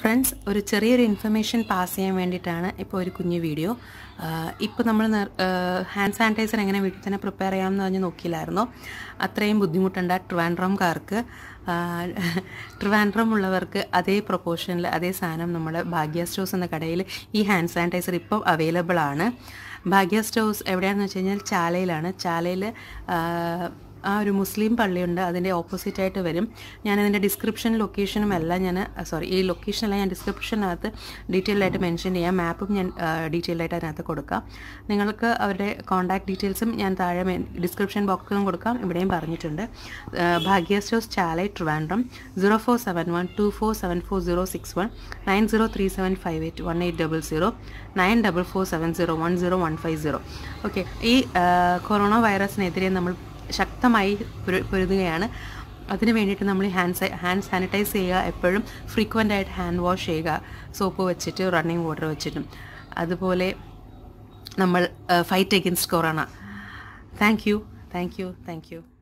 friends ഒരു ചെറിയൊരു information pass ചെയ്യാൻ വേണ്ടിയിട്ടാണ് ഇപ്പോൾ ഒരു കുഞ്ഞു വീഡിയോ ഇപ്പോൾ നമ്മൾ ഹാൻഡ് സാനിറ്റൈസർ എങ്ങനെ വീട്ടിൽ തന്നെ പ്രിപ്പയർ ചെയ്യാമെന്ന് പറഞ്ഞ് നോക്കിയില്ലായിരുന്നു അത്രയും ബുദ്ധിമുട്ടുണ്ട് ട്രിവാൻഡ്രംകാർക്ക് ട്രിവാൻഡ്രം ഉള്ളവർക്ക് അതേ പ്രൊപ്പോർഷനിൽ അതേ സാധനം നമ്മുടെ ഭാഗ്യ സ്റ്റോഴ്സ് എന്ന കടയിൽ ഈ ഹാൻഡ് സാനിറ്റൈസർ ഇപ്പോൾ അവൈലബിൾ ആണ് ഭാഗ്യ സ്റ്റോഴ്സ് എവിടെയാണെന്ന് വെച്ച് കഴിഞ്ഞാൽ ചാലയിലാണ് ചാലയിൽ ആ ഒരു മുസ്ലിം പള്ളിയുണ്ട് അതിൻ്റെ ഓപ്പോസിറ്റായിട്ട് വരും ഞാൻ അതിൻ്റെ ഡിസ്ക്രിപ്ഷൻ ലൊക്കേഷനും എല്ലാം ഞാൻ സോറി ഈ ലൊക്കേഷനെല്ലാം ഞാൻ ഡിസ്ക്രിപ്ഷനകത്ത് ഡീറ്റെയിൽ ആയിട്ട് മെൻഷൻ ചെയ്യാം മാപ്പും ഞാൻ ഡീറ്റെയിൽ ആയിട്ട് അതിനകത്ത് കൊടുക്കാം നിങ്ങൾക്ക് അവരുടെ കോൺടാക്ട് ഡീറ്റെയിൽസും ഞാൻ താഴെ ഡിസ്ക്രിപ്ഷൻ ബോക്സിലും കൊടുക്കാം ഇവിടെയും പറഞ്ഞിട്ടുണ്ട് Bhagya stores Chalai Trivandrum zero four seven one two four seven four zero six one nine zero three seven five eight one eight double zero nine double four seven zero one zero one five zero okay ഈ corona വൈറസിനെതിരെ നമ്മൾ ശക്തമായി പൊരുതുകയാണ് അതിന് വേണ്ടിയിട്ട് നമ്മൾ hand hand sanitise ചെയ്യുക എപ്പോഴും frequent ആയിട്ട് ഹാൻഡ് വാഷ് ചെയ്യുക സോപ്പ് വെച്ചിട്ട് റണ്ണിങ് വാട്ടർ വെച്ചിട്ടും അതുപോലെ നമ്മൾ fight against corona thank you thank you thank U